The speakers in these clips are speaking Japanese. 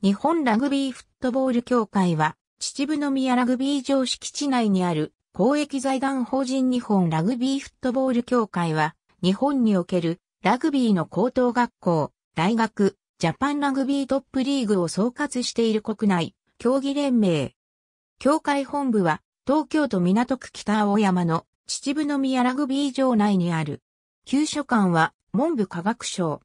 日本ラグビーフットボール協会は、秩父宮ラグビー場敷地内にある公益財団法人日本ラグビーフットボール協会は、日本におけるラグビーの高等学校、大学、ジャパンラグビートップリーグを総括している国内競技連盟。協会本部は東京都港区北青山の秩父宮ラグビー場内にある。旧所管は文部科学省。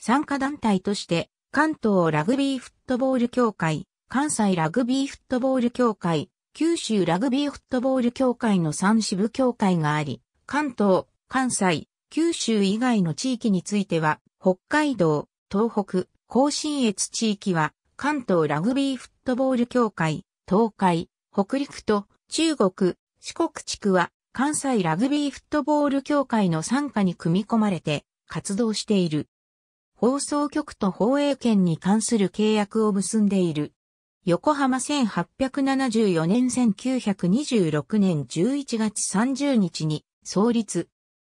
参加団体として関東ラグビーフットボール協会、関西ラグビーフットボール協会、九州ラグビーフットボール協会の3支部協会があり、関東、関西、九州以外の地域については、北海道、東北、甲信越地域は、関東ラグビーフットボール協会、東海、北陸と中国、四国地区は、関西ラグビーフットボール協会の参加に組み込まれて活動している。放送局と放映権に関する契約を結んでいる。横浜1874年1926年11月30日に創立。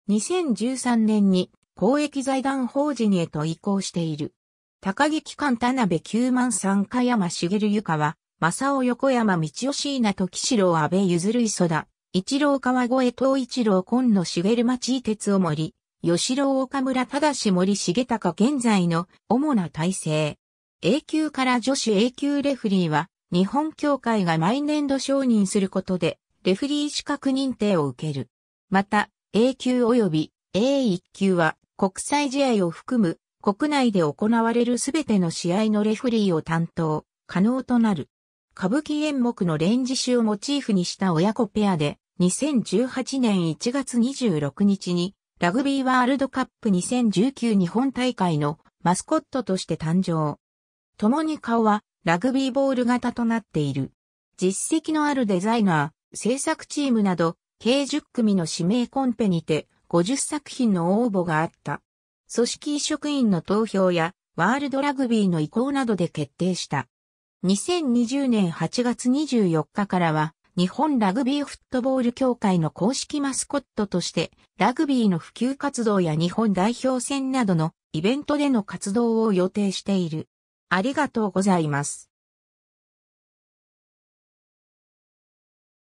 2013年に公益財団法人へと移行している。高木機関田辺九万三加山茂ゆかは、正雄横山道吉稲時四郎安倍譲る磯田、一郎川越東一郎今野茂町鉄を森、吉郎岡村正森重隆現在の主な体制。A 級から女子 A 級レフリーは、日本協会が毎年度承認することで、レフリー資格認定を受ける。また、A 級及び A1 級は、国際試合を含む、国内で行われるすべての試合のレフリーを担当、可能となる。歌舞伎演目のレンジ集をモチーフにした親子ペアで、2018年1月26日に、ラグビーワールドカップ2019日本大会のマスコットとして誕生。共に顔はラグビーボール型となっている。実績のあるデザイナー、制作チームなど、計10組の指名コンペにて50作品の応募があった。組織職員の投票やワールドラグビーの意向などで決定した。2020年8月24日からは日本ラグビーフットボール協会の公式マスコットとして、ラグビーの普及活動や日本代表戦などのイベントでの活動を予定している。ありがとうございます。